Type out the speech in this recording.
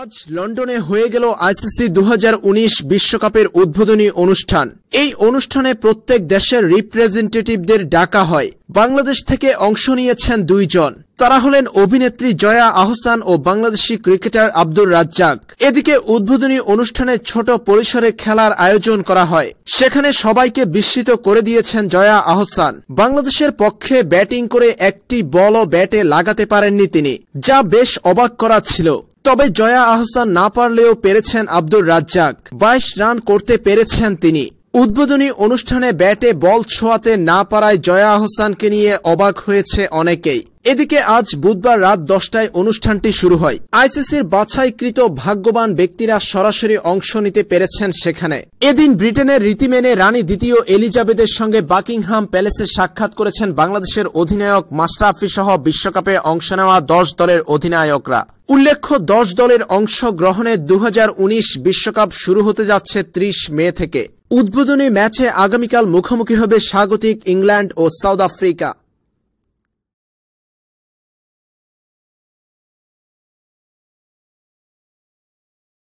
আজ লন্ডনে হয়ে গেল আইসিসি দু বিশ্বকাপের উদ্বোধনী অনুষ্ঠান এই অনুষ্ঠানে প্রত্যেক দেশের রিপ্রেজেন্টেটিভদের ডাকা হয় বাংলাদেশ থেকে অংশ নিয়েছেন দুইজন তারা হলেন অভিনেত্রী জয়া আহসান ও বাংলাদেশি ক্রিকেটার আব্দুর রাজ্জাক এদিকে উদ্বোধনী অনুষ্ঠানে ছোট পরিসরে খেলার আয়োজন করা হয় সেখানে সবাইকে বিস্মিত করে দিয়েছেন জয়া আহসান বাংলাদেশের পক্ষে ব্যাটিং করে একটি ও ব্যাটে লাগাতে পারেননি তিনি যা বেশ অবাক করা ছিল তবে জয়া আহসান না পারলেও পেরেছেন আব্দুর রাজ্জাক বাইশ রান করতে পেরেছেন তিনি উদ্বোধনী অনুষ্ঠানে ব্যাটে বল ছোঁয়াতে না পারায় জয়া আহসানকে নিয়ে অবাক হয়েছে অনেকেই এদিকে আজ বুধবার রাত দশটায় অনুষ্ঠানটি শুরু হয় আইসিসির বাছাইকৃত ভাগ্যবান ব্যক্তিরা সরাসরি অংশ নিতে পেরেছেন সেখানে এদিন ব্রিটেনের রীতি মেনে রানী দ্বিতীয় এলিজাবেথের সঙ্গে বাকিংহাম প্যালেসে সাক্ষাৎ করেছেন বাংলাদেশের অধিনায়ক মাস্টাফি সহ বিশ্বকাপে অংশ নেওয়া দশ দলের অধিনায়করা উল্লেখ্য দশ দলের অংশ গ্রহণে দু বিশ্বকাপ শুরু হতে যাচ্ছে ত্রিশ মে থেকে উদ্বোধনী ম্যাচে আগামীকাল মুখোমুখি হবে স্বাগতিক ইংল্যান্ড ও সাউথ আফ্রিকা